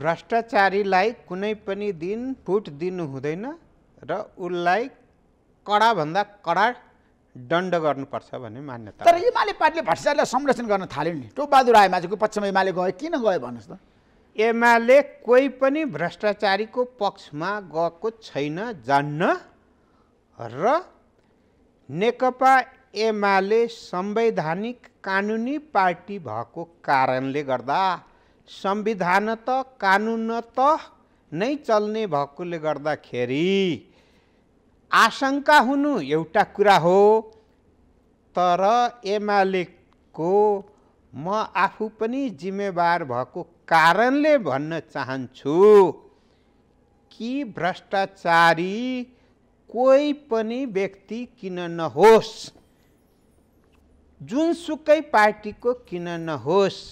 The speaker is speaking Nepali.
भ्रष्टाचारीलाई कुनै पनि दिन फुट दिनु हुँदैन र उसलाई कडाभन्दा कडा दण्ड गर्नुपर्छ भन्ने मान्यता तर हिमालय पार्टीले भ्रष्टाचारलाई संरक्षण गर्न थाल्यो नि आएमा आएमाझको पक्षमा हिमालय गयो किन गयो भन्नुहोस् त एमाले कोही पनि भ्रष्टाचारीको पक्षमा गएको छैन जान्न र नेकपा एमाले संवैधानिक कानुनी पार्टी भएको कारणले गर्दा संविधान त त नै चल्ने भएकोले गर्दाखेरि आशंका हुनु एउटा कुरा हो तर एमालेको म आफू पनि जिम्मेवार भएको कारणले भन्न चाहन्छु कि भ्रष्टाचारी कोही पनि व्यक्ति किन नहोस् जुनसुकै पार्टीको किन नहोस्